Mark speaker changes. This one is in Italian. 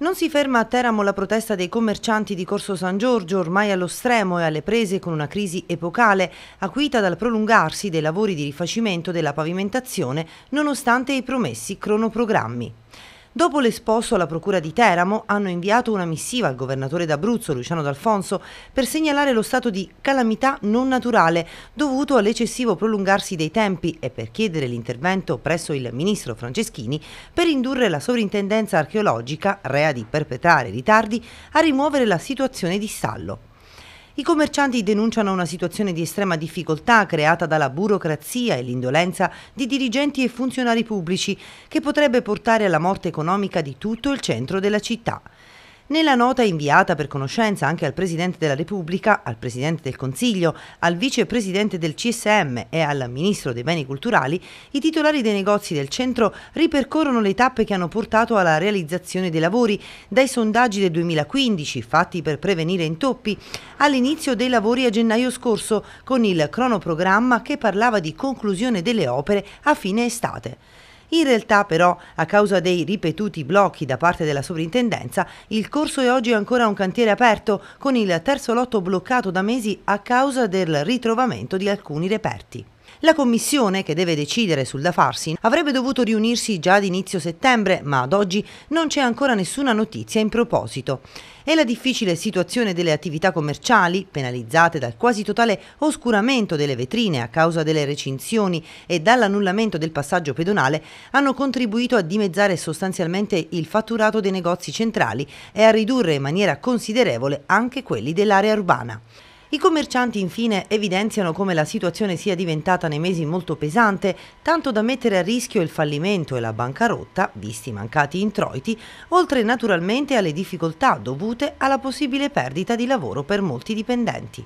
Speaker 1: Non si ferma a Teramo la protesta dei commercianti di Corso San Giorgio, ormai allo stremo e alle prese con una crisi epocale, acuita dal prolungarsi dei lavori di rifacimento della pavimentazione, nonostante i promessi cronoprogrammi. Dopo l'esposto alla Procura di Teramo hanno inviato una missiva al governatore d'Abruzzo Luciano D'Alfonso per segnalare lo stato di calamità non naturale dovuto all'eccessivo prolungarsi dei tempi e per chiedere l'intervento presso il ministro Franceschini per indurre la sovrintendenza archeologica, rea di perpetrare ritardi, a rimuovere la situazione di stallo. I commercianti denunciano una situazione di estrema difficoltà creata dalla burocrazia e l'indolenza di dirigenti e funzionari pubblici che potrebbe portare alla morte economica di tutto il centro della città. Nella nota inviata per conoscenza anche al Presidente della Repubblica, al Presidente del Consiglio, al Vicepresidente del CSM e al Ministro dei Beni Culturali, i titolari dei negozi del centro ripercorrono le tappe che hanno portato alla realizzazione dei lavori, dai sondaggi del 2015 fatti per prevenire intoppi, all'inizio dei lavori a gennaio scorso con il cronoprogramma che parlava di conclusione delle opere a fine estate. In realtà però, a causa dei ripetuti blocchi da parte della sovrintendenza, il corso è oggi ancora un cantiere aperto, con il terzo lotto bloccato da mesi a causa del ritrovamento di alcuni reperti. La commissione che deve decidere sul da farsi avrebbe dovuto riunirsi già ad inizio settembre, ma ad oggi non c'è ancora nessuna notizia in proposito. E la difficile situazione delle attività commerciali, penalizzate dal quasi totale oscuramento delle vetrine a causa delle recinzioni e dall'annullamento del passaggio pedonale, hanno contribuito a dimezzare sostanzialmente il fatturato dei negozi centrali e a ridurre in maniera considerevole anche quelli dell'area urbana. I commercianti infine evidenziano come la situazione sia diventata nei mesi molto pesante, tanto da mettere a rischio il fallimento e la bancarotta, visti i mancati introiti, oltre naturalmente alle difficoltà dovute alla possibile perdita di lavoro per molti dipendenti.